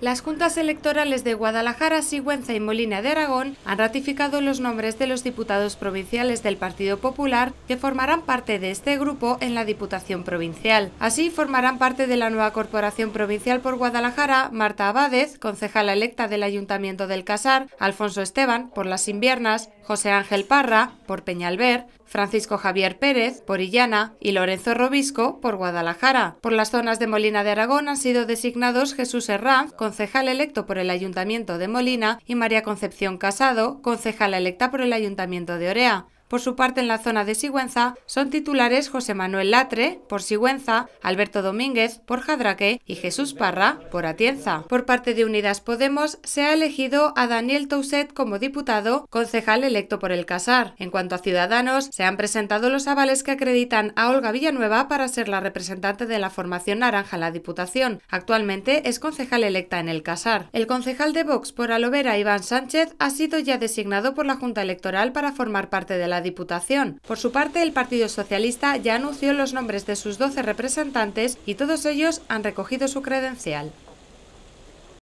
Las juntas electorales de Guadalajara, Sigüenza y Molina de Aragón han ratificado los nombres de los diputados provinciales del Partido Popular que formarán parte de este grupo en la Diputación Provincial. Así formarán parte de la nueva Corporación Provincial por Guadalajara Marta Abadez, concejala electa del Ayuntamiento del Casar, Alfonso Esteban por Las Inviernas, José Ángel Parra por Peñalver, Francisco Javier Pérez por Illana y Lorenzo Robisco por Guadalajara. Por las zonas de Molina de Aragón han sido designados Jesús Herranz, concejal electo por el Ayuntamiento de Molina, y María Concepción Casado, concejal electa por el Ayuntamiento de Orea. Por su parte, en la zona de Sigüenza son titulares José Manuel Latre, por Sigüenza, Alberto Domínguez, por Jadraque y Jesús Parra, por Atienza. Por parte de Unidas Podemos, se ha elegido a Daniel Touset como diputado, concejal electo por el Casar. En cuanto a Ciudadanos, se han presentado los avales que acreditan a Olga Villanueva para ser la representante de la formación naranja en la Diputación. Actualmente es concejal electa en el Casar. El concejal de Vox por Alovera, Iván Sánchez, ha sido ya designado por la Junta Electoral para formar parte de la Diputación. Por su parte, el Partido Socialista ya anunció los nombres de sus 12 representantes y todos ellos han recogido su credencial.